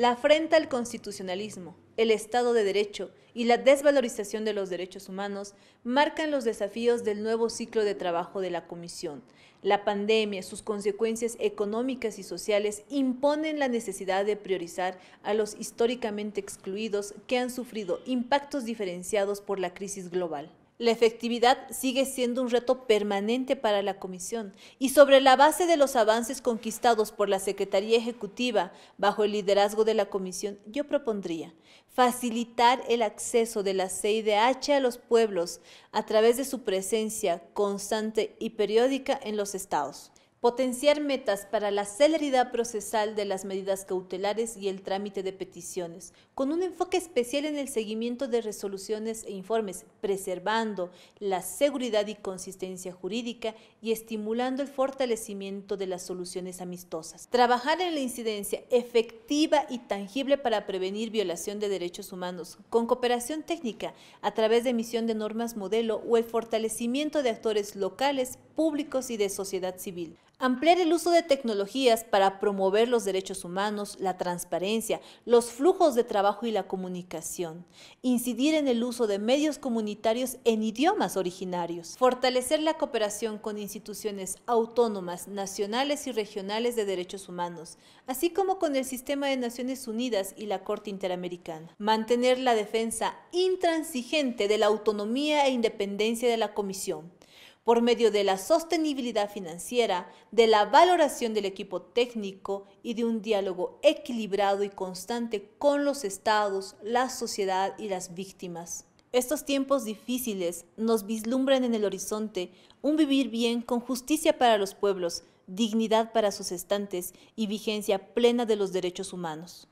la afrenta al constitucionalismo, el Estado de Derecho y la desvalorización de los derechos humanos marcan los desafíos del nuevo ciclo de trabajo de la Comisión. La pandemia, sus consecuencias económicas y sociales imponen la necesidad de priorizar a los históricamente excluidos que han sufrido impactos diferenciados por la crisis global. La efectividad sigue siendo un reto permanente para la Comisión y sobre la base de los avances conquistados por la Secretaría Ejecutiva bajo el liderazgo de la Comisión, yo propondría facilitar el acceso de la CIDH a los pueblos a través de su presencia constante y periódica en los estados Potenciar metas para la celeridad procesal de las medidas cautelares y el trámite de peticiones, con un enfoque especial en el seguimiento de resoluciones e informes, preservando la seguridad y consistencia jurídica y estimulando el fortalecimiento de las soluciones amistosas. Trabajar en la incidencia efectiva y tangible para prevenir violación de derechos humanos, con cooperación técnica a través de emisión de normas modelo o el fortalecimiento de actores locales públicos y de sociedad civil. Ampliar el uso de tecnologías para promover los derechos humanos, la transparencia, los flujos de trabajo y la comunicación. Incidir en el uso de medios comunitarios en idiomas originarios. Fortalecer la cooperación con instituciones autónomas, nacionales y regionales de derechos humanos, así como con el sistema de Naciones Unidas y la Corte Interamericana. Mantener la defensa intransigente de la autonomía e independencia de la Comisión por medio de la sostenibilidad financiera, de la valoración del equipo técnico y de un diálogo equilibrado y constante con los estados, la sociedad y las víctimas. Estos tiempos difíciles nos vislumbran en el horizonte un vivir bien con justicia para los pueblos, dignidad para sus estantes y vigencia plena de los derechos humanos.